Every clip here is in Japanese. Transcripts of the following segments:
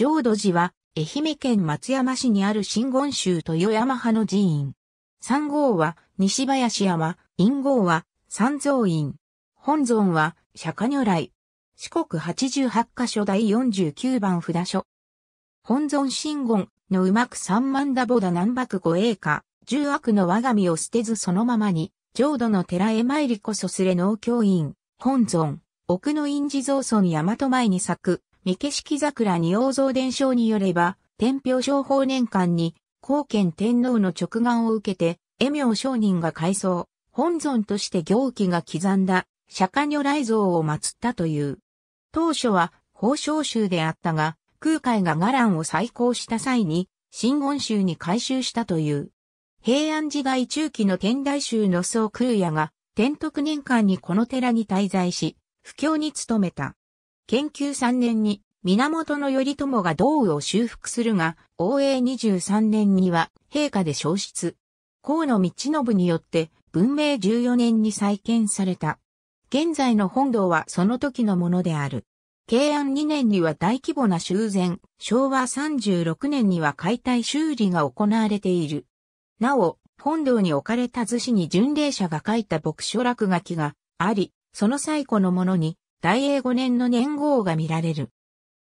浄土寺は、愛媛県松山市にある真言宗豊山派の寺院。三号は、西林山、陰号は、三蔵院。本尊は、釈迦如来。四国八十八箇所第四十九番札所。本尊真言のうまく三万ダ菩陀南幕五栄華、十悪の我が身を捨てずそのままに、浄土の寺へ参りこそすれ農教院、本尊、奥の陰寺蔵村大和前に咲く、三景色桜二王像伝承によれば、天平正法年間に、後憲天皇の直眼を受けて、絵名商人が改装、本尊として行基が刻んだ、釈迦如来像を祀ったという。当初は、宝生宗であったが、空海が伽藍を再興した際に、真言宗に改修したという。平安時代中期の天台宗の僧空也が、天徳年間にこの寺に滞在し、布教に努めた。研究3年に源頼朝が道を修復するが、応永23年には陛下で消失。河野道信によって文明14年に再建された。現在の本堂はその時のものである。慶安2年には大規模な修繕、昭和36年には解体修理が行われている。なお、本堂に置かれた図紙に巡礼者が書いた牧書落書きがあり、その最古のものに大英5年の年号が見られる。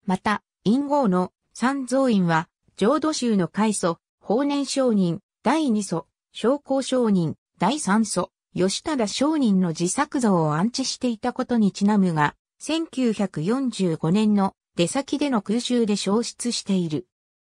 また、陰号の三蔵院は、浄土宗の開祖、法年商人、第二祖、昇降商人、第三祖、吉忠商人の自作像を安置していたことにちなむが、1945年の出先での空襲で消失している。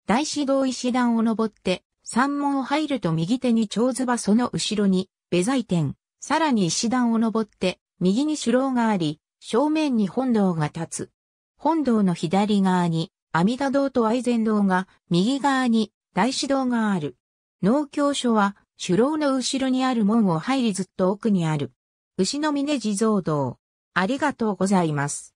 大師堂石段を登って、山門を入ると右手に蝶場その後ろに、ベザイ天、さらに石段を登って、右に首楼があり、正面に本堂が立つ。本堂の左側に、阿弥陀堂と愛禅堂が、右側に、大師堂がある。農協所は、首楼の後ろにある門を入りずっと奥にある。牛の峰地蔵堂。ありがとうございます。